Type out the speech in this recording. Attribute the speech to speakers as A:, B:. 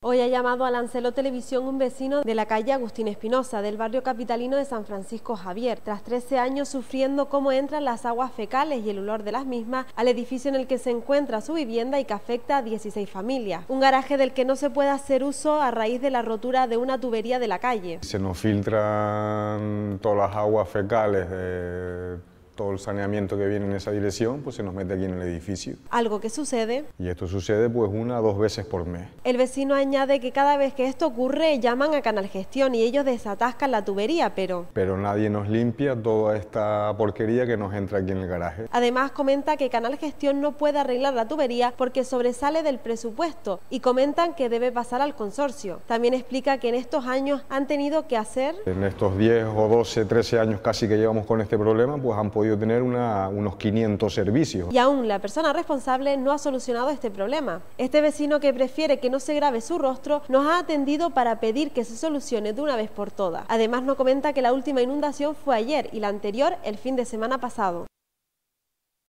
A: Hoy ha llamado a Lancelot Televisión un vecino de la calle Agustín Espinosa, del barrio capitalino de San Francisco Javier, tras 13 años sufriendo cómo entran las aguas fecales y el olor de las mismas al edificio en el que se encuentra su vivienda y que afecta a 16 familias. Un garaje del que no se puede hacer uso a raíz de la rotura de una tubería de la calle.
B: Se nos filtran todas las aguas fecales de eh, todo el saneamiento que viene en esa dirección, pues se nos mete aquí en el edificio.
A: Algo que sucede.
B: Y esto sucede pues una o dos veces por mes.
A: El vecino añade que cada vez que esto ocurre llaman a Canal Gestión y ellos desatascan la tubería, pero...
B: Pero nadie nos limpia toda esta porquería que nos entra aquí en el garaje.
A: Además comenta que Canal Gestión no puede arreglar la tubería porque sobresale del presupuesto y comentan que debe pasar al consorcio. También explica que en estos años han tenido que hacer...
B: En estos 10 o 12, 13 años casi que llevamos con este problema, pues han podido tener unos 500 servicios. Y
A: aún la persona responsable no ha solucionado este problema. Este vecino que prefiere que no se grabe su rostro nos ha atendido para pedir que se solucione de una vez por todas. Además nos comenta que la última inundación fue ayer y la anterior el fin de semana pasado.